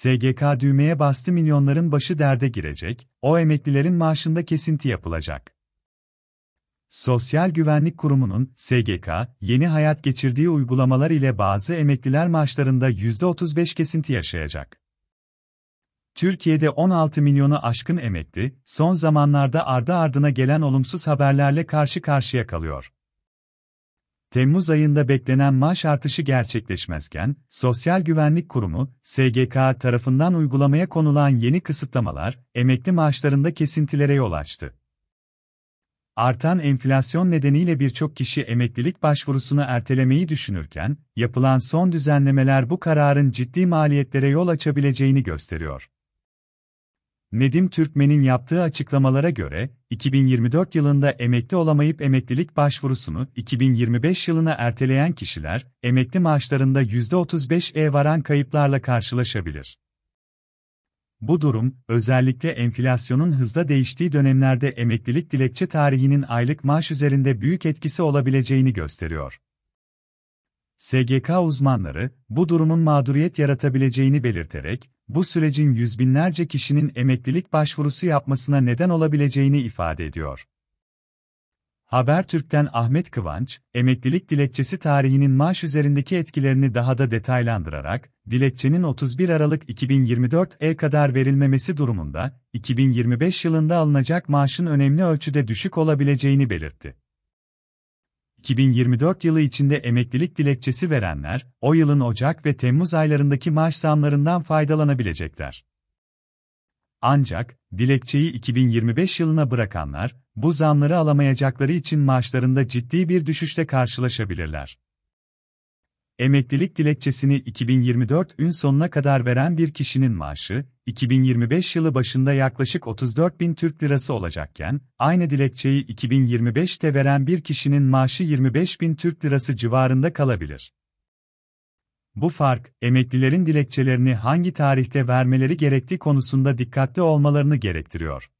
SGK düğmeye bastı milyonların başı derde girecek, o emeklilerin maaşında kesinti yapılacak. Sosyal Güvenlik Kurumu'nun SGK, yeni hayat geçirdiği uygulamalar ile bazı emekliler maaşlarında %35 kesinti yaşayacak. Türkiye'de 16 milyonu aşkın emekli, son zamanlarda ardı ardına gelen olumsuz haberlerle karşı karşıya kalıyor. Temmuz ayında beklenen maaş artışı gerçekleşmezken, Sosyal Güvenlik Kurumu, SGK tarafından uygulamaya konulan yeni kısıtlamalar, emekli maaşlarında kesintilere yol açtı. Artan enflasyon nedeniyle birçok kişi emeklilik başvurusunu ertelemeyi düşünürken, yapılan son düzenlemeler bu kararın ciddi maliyetlere yol açabileceğini gösteriyor. Nedim Türkmen'in yaptığı açıklamalara göre, 2024 yılında emekli olamayıp emeklilik başvurusunu 2025 yılına erteleyen kişiler, emekli maaşlarında %35'e e varan kayıplarla karşılaşabilir. Bu durum, özellikle enflasyonun hızla değiştiği dönemlerde emeklilik dilekçe tarihinin aylık maaş üzerinde büyük etkisi olabileceğini gösteriyor. SGK uzmanları, bu durumun mağduriyet yaratabileceğini belirterek, bu sürecin yüzbinlerce kişinin emeklilik başvurusu yapmasına neden olabileceğini ifade ediyor. Habertürk'ten Ahmet Kıvanç, emeklilik dilekçesi tarihinin maaş üzerindeki etkilerini daha da detaylandırarak, dilekçenin 31 Aralık 2024'e kadar verilmemesi durumunda, 2025 yılında alınacak maaşın önemli ölçüde düşük olabileceğini belirtti. 2024 yılı içinde emeklilik dilekçesi verenler, o yılın Ocak ve Temmuz aylarındaki maaş zamlarından faydalanabilecekler. Ancak, dilekçeyi 2025 yılına bırakanlar, bu zamları alamayacakları için maaşlarında ciddi bir düşüşle karşılaşabilirler. Emeklilik dilekçesini 2024 ün sonuna kadar veren bir kişinin maaşı, 2025 yılı başında yaklaşık 34 bin Türk lirası olacakken, aynı dilekçeyi 2025'te veren bir kişinin maaşı 25 bin Türk lirası civarında kalabilir. Bu fark, emeklilerin dilekçelerini hangi tarihte vermeleri gerektiği konusunda dikkatli olmalarını gerektiriyor.